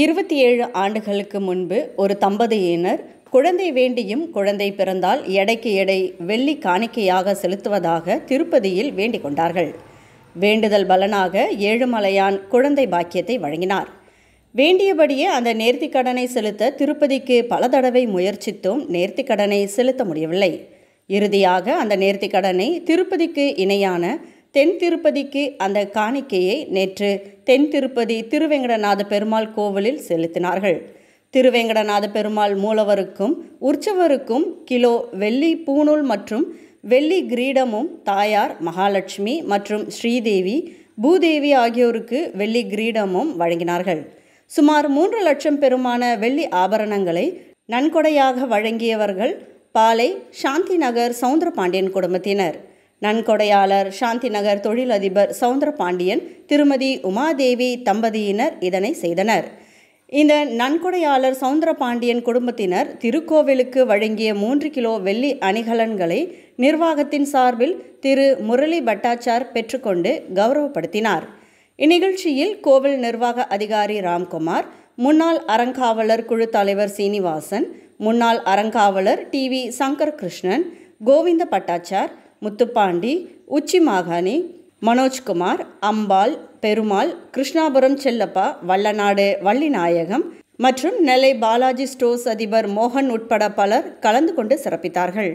இருபத்தி ஏழு ஆண்டுகளுக்கு முன்பு ஒரு தம்பதியினர் குழந்தை வேண்டியும் குழந்தை பிறந்தால் எடைக்கு எடை வெள்ளி காணிக்கையாக செலுத்துவதாக திருப்பதியில் வேண்டிக் கொண்டார்கள் வேண்டுதல் பலனாக ஏழுமலையான் குழந்தை பாக்கியத்தை வழங்கினார் வேண்டியபடியே அந்த நேர்த்திக் கடனை செலுத்த திருப்பதிக்கு பல தடவை முயற்சித்தும் நேர்த்திக் கடனை செலுத்த முடியவில்லை இறுதியாக அந்த நேர்த்திக் கடனை திருப்பதிக்கு இணையான தென் திருப்பதிக்கு அந்த காணிக்கையை நேற்று தென் திருப்பதி திருவேங்கடநாத பெருமாள் கோவிலில் செலுத்தினார்கள் திருவேங்கடநாத பெருமாள் மூலவருக்கும் உற்சவருக்கும் கிலோ வெள்ளி பூணூல் மற்றும் வெள்ளி கிரீடமும் தாயார் மகாலட்சுமி மற்றும் ஸ்ரீதேவி பூதேவி ஆகியோருக்கு வெள்ளி கிரீடமும் வழங்கினார்கள் சுமார் மூன்று லட்சம் பெருமான வெள்ளி ஆபரணங்களை நன்கொடையாக வழங்கியவர்கள் பாலை சாந்தி நகர் சவுந்தரபாண்டியன் குடும்பத்தினர் நன்கொடையாளர் சாந்தி நகர் தொழிலதிபர் சவுந்தர பாண்டியன் திருமதி உமாதேவி தம்பதியினர் இதனை செய்தனர் இந்த நன்கொடையாளர் சவுந்தர பாண்டியன் குடும்பத்தினர் திருக்கோவிலுக்கு வழங்கிய மூன்று கிலோ வெள்ளி அணிகலன்களை நிர்வாகத்தின் சார்பில் திரு முரளி பட்டாச்சார் பெற்றுக்கொண்டு கௌரவப்படுத்தினார் இந்நிகழ்ச்சியில் கோவில் நிர்வாக அதிகாரி ராம்குமார் முன்னாள் அறங்காவலர் குழு தலைவர் சீனிவாசன் முன்னாள் அறங்காவலர் டி வி சங்கர் கிருஷ்ணன் கோவிந்த பட்டாச்சார் முத்துப்பாண்டி உச்சி மாகாணி மனோஜ்குமார் அம்பாள் பெருமாள் கிருஷ்ணாபுரம் செல்லப்பா வல்லநாடு வள்ளிநாயகம் மற்றும் நெல்லை பாலாஜி ஸ்டோர்ஸ் அதிபர் மோகன் உட்பட பலர் கலந்து கொண்டு சிறப்பித்தார்கள்